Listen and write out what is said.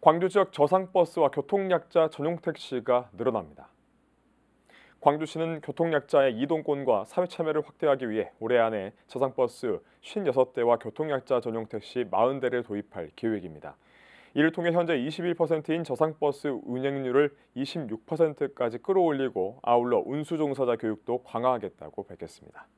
광주 지역 저상버스와 교통약자 전용 택시가 늘어납니다. 광주시는 교통약자의 이동권과 사회 참여를 확대하기 위해 올해 안에 저상버스 56대와 교통약자 전용 택시 40대를 도입할 계획입니다. 이를 통해 현재 21%인 저상버스 운행률을 26%까지 끌어올리고 아울러 운수종사자 교육도 강화하겠다고 밝혔습니다.